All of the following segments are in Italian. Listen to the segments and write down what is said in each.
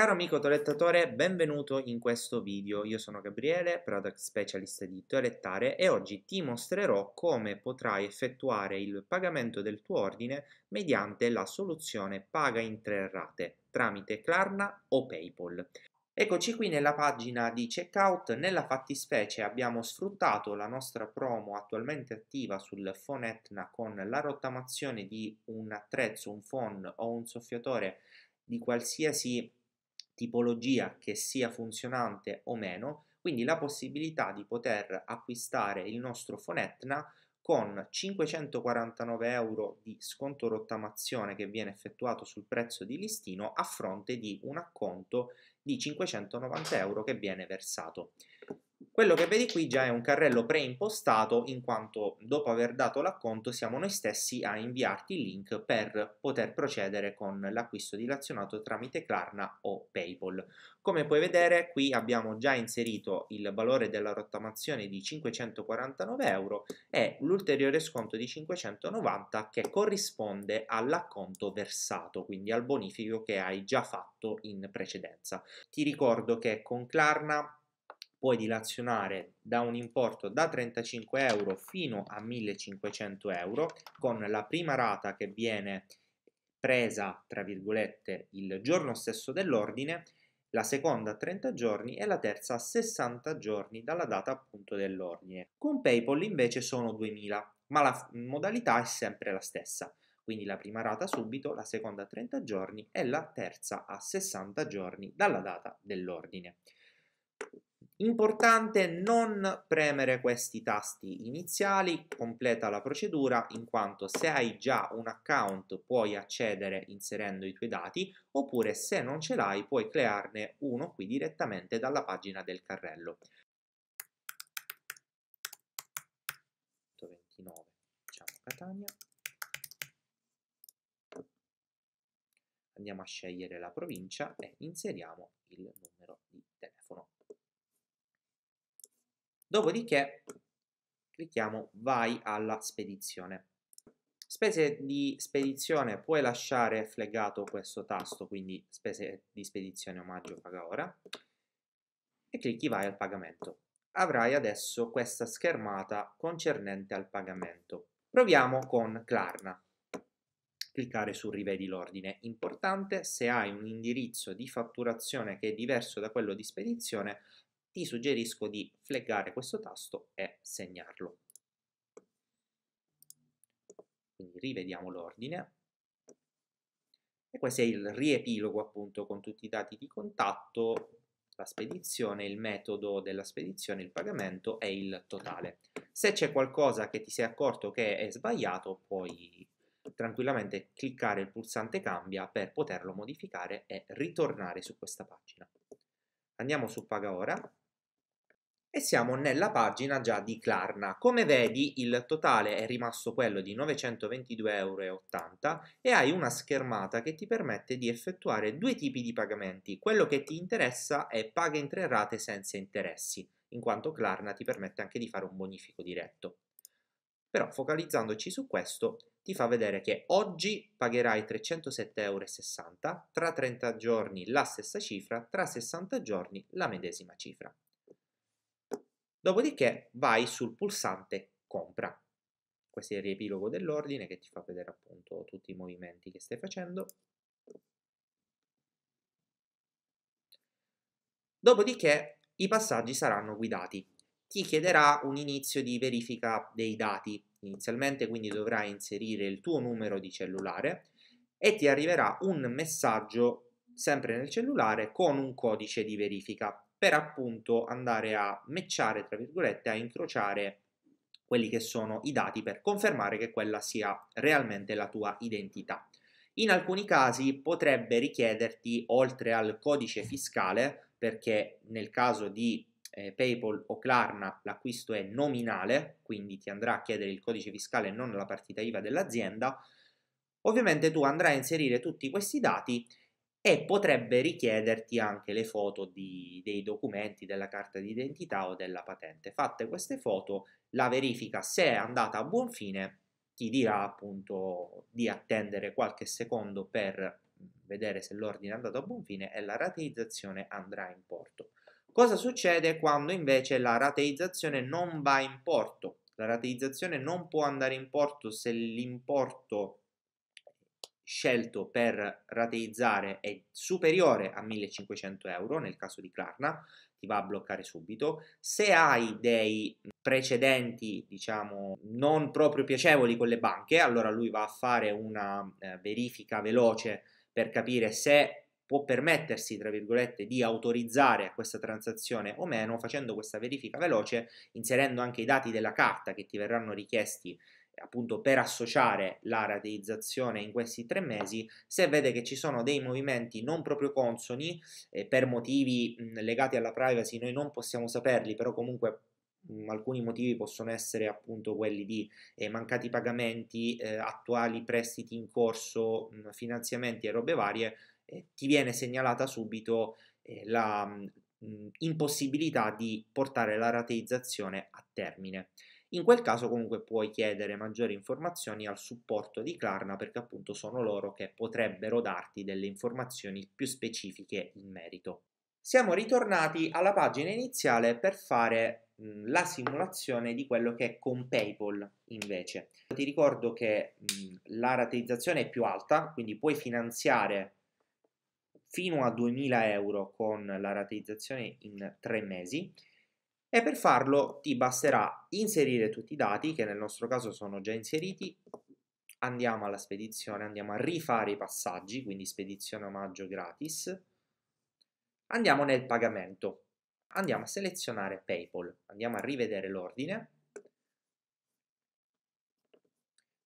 Caro amico tolettatore, benvenuto in questo video. Io sono Gabriele, product specialist di Toelettare e oggi ti mostrerò come potrai effettuare il pagamento del tuo ordine mediante la soluzione paga in tre rate tramite Klarna o PayPal. Eccoci qui nella pagina di checkout, nella fattispecie abbiamo sfruttato la nostra promo attualmente attiva sul phone Etna con la rottamazione di un attrezzo, un phone o un soffiatore di qualsiasi tipologia che sia funzionante o meno, quindi la possibilità di poter acquistare il nostro Fonetna con 549 euro di sconto rottamazione che viene effettuato sul prezzo di listino a fronte di un acconto di 590 euro che viene versato. Quello che vedi qui già è un carrello preimpostato in quanto dopo aver dato l'acconto siamo noi stessi a inviarti il link per poter procedere con l'acquisto dilazionato tramite Klarna o Paypal. Come puoi vedere qui abbiamo già inserito il valore della rottamazione di 549 euro e l'ulteriore sconto di 590 che corrisponde all'acconto versato, quindi al bonifico che hai già fatto in precedenza. Ti ricordo che con Klarna puoi dilazionare da un importo da 35 euro fino a 1500 euro con la prima rata che viene presa, tra virgolette, il giorno stesso dell'ordine, la seconda a 30 giorni e la terza a 60 giorni dalla data appunto dell'ordine. Con PayPal invece sono 2000, ma la modalità è sempre la stessa. Quindi la prima rata subito, la seconda a 30 giorni e la terza a 60 giorni dalla data dell'ordine. Importante non premere questi tasti iniziali, completa la procedura in quanto se hai già un account puoi accedere inserendo i tuoi dati oppure se non ce l'hai puoi crearne uno qui direttamente dalla pagina del carrello. 29, diciamo Catania. Andiamo a scegliere la provincia e inseriamo il numero di telefono. Dopodiché clicchiamo vai alla spedizione. Spese di spedizione puoi lasciare flaggato questo tasto, quindi spese di spedizione omaggio paga ora, e clicchi vai al pagamento. Avrai adesso questa schermata concernente al pagamento. Proviamo con Klarna. Cliccare su rivedi l'ordine. Importante, se hai un indirizzo di fatturazione che è diverso da quello di spedizione, ti suggerisco di fleggare questo tasto e segnarlo. Quindi rivediamo l'ordine. E questo è il riepilogo appunto con tutti i dati di contatto, la spedizione, il metodo della spedizione, il pagamento e il totale. Se c'è qualcosa che ti sei accorto che è sbagliato puoi tranquillamente cliccare il pulsante cambia per poterlo modificare e ritornare su questa pagina. Andiamo su paga ora e siamo nella pagina già di Klarna. Come vedi il totale è rimasto quello di 922,80 euro e hai una schermata che ti permette di effettuare due tipi di pagamenti. Quello che ti interessa è paga in tre rate senza interessi, in quanto Klarna ti permette anche di fare un bonifico diretto. Però focalizzandoci su questo ti fa vedere che oggi pagherai 307,60 euro, tra 30 giorni la stessa cifra, tra 60 giorni la medesima cifra. Dopodiché vai sul pulsante compra. Questo è il riepilogo dell'ordine che ti fa vedere appunto tutti i movimenti che stai facendo. Dopodiché i passaggi saranno guidati. Ti chiederà un inizio di verifica dei dati. Inizialmente quindi dovrai inserire il tuo numero di cellulare e ti arriverà un messaggio sempre nel cellulare con un codice di verifica per appunto andare a matchare, tra virgolette, a incrociare quelli che sono i dati per confermare che quella sia realmente la tua identità. In alcuni casi potrebbe richiederti, oltre al codice fiscale, perché nel caso di eh, PayPal o Klarna l'acquisto è nominale, quindi ti andrà a chiedere il codice fiscale e non la partita IVA dell'azienda, ovviamente tu andrai a inserire tutti questi dati e potrebbe richiederti anche le foto di, dei documenti, della carta d'identità o della patente. Fatte queste foto, la verifica se è andata a buon fine ti dirà appunto di attendere qualche secondo per vedere se l'ordine è andato a buon fine e la rateizzazione andrà in porto. Cosa succede quando invece la rateizzazione non va in porto? La rateizzazione non può andare in porto se l'importo scelto per rateizzare è superiore a 1500 euro, nel caso di Klarna, ti va a bloccare subito. Se hai dei precedenti, diciamo, non proprio piacevoli con le banche, allora lui va a fare una eh, verifica veloce per capire se può permettersi, tra virgolette, di autorizzare questa transazione o meno, facendo questa verifica veloce, inserendo anche i dati della carta che ti verranno richiesti appunto per associare la rateizzazione in questi tre mesi, se vede che ci sono dei movimenti non proprio consoni eh, per motivi mh, legati alla privacy, noi non possiamo saperli, però comunque mh, alcuni motivi possono essere appunto quelli di eh, mancati pagamenti, eh, attuali prestiti in corso, mh, finanziamenti e robe varie, eh, ti viene segnalata subito eh, la impossibilità di portare la rateizzazione a termine. In quel caso comunque puoi chiedere maggiori informazioni al supporto di Klarna perché appunto sono loro che potrebbero darti delle informazioni più specifiche in merito. Siamo ritornati alla pagina iniziale per fare mh, mhmm, la simulazione di quello che è con PayPal invece. Ti ricordo che mh, mhmm, la rateizzazione è più alta, quindi puoi finanziare fino a 2000 euro con la rateizzazione in tre mesi e per farlo ti basterà inserire tutti i dati che nel nostro caso sono già inseriti andiamo alla spedizione andiamo a rifare i passaggi quindi spedizione omaggio gratis andiamo nel pagamento andiamo a selezionare Paypal andiamo a rivedere l'ordine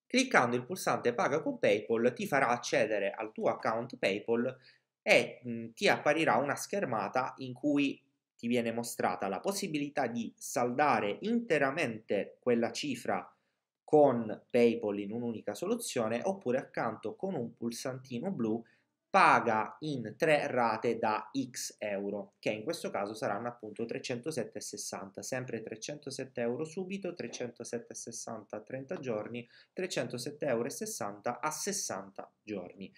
cliccando il pulsante paga con Paypal ti farà accedere al tuo account Paypal e ti apparirà una schermata in cui ti viene mostrata la possibilità di saldare interamente quella cifra con PayPal in un'unica soluzione oppure accanto con un pulsantino blu paga in tre rate da x euro che in questo caso saranno appunto 307,60 sempre 307 euro subito 307,60 a 30 giorni 307,60 euro a 60 giorni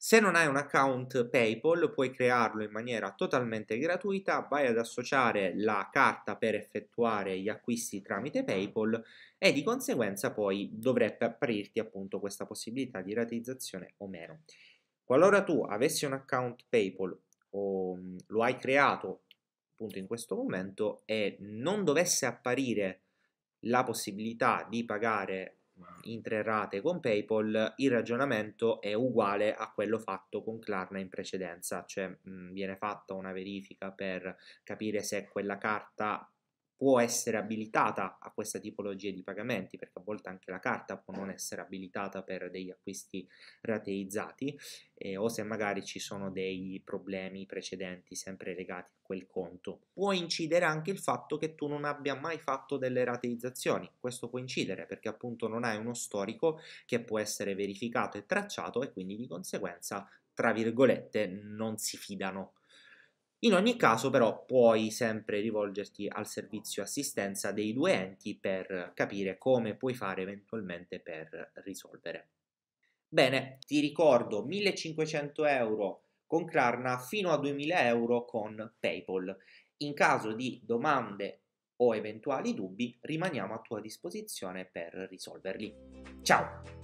se non hai un account PayPal puoi crearlo in maniera totalmente gratuita, vai ad associare la carta per effettuare gli acquisti tramite PayPal e di conseguenza poi dovrebbe apparirti appunto questa possibilità di ratizzazione o meno. Qualora tu avessi un account PayPal o mm, lo hai creato appunto in questo momento e non dovesse apparire la possibilità di pagare in tre rate con PayPal, il ragionamento è uguale a quello fatto con Klarna in precedenza, cioè mh, viene fatta una verifica per capire se quella carta può essere abilitata a questa tipologia di pagamenti, perché a volte anche la carta può non essere abilitata per degli acquisti rateizzati, eh, o se magari ci sono dei problemi precedenti sempre legati a quel conto. Può incidere anche il fatto che tu non abbia mai fatto delle rateizzazioni, questo può incidere perché appunto non hai uno storico che può essere verificato e tracciato e quindi di conseguenza, tra virgolette, non si fidano in ogni caso però puoi sempre rivolgerti al servizio assistenza dei due enti per capire come puoi fare eventualmente per risolvere. Bene, ti ricordo 1500 euro con Klarna fino a 2000 euro con PayPal. In caso di domande o eventuali dubbi rimaniamo a tua disposizione per risolverli. Ciao!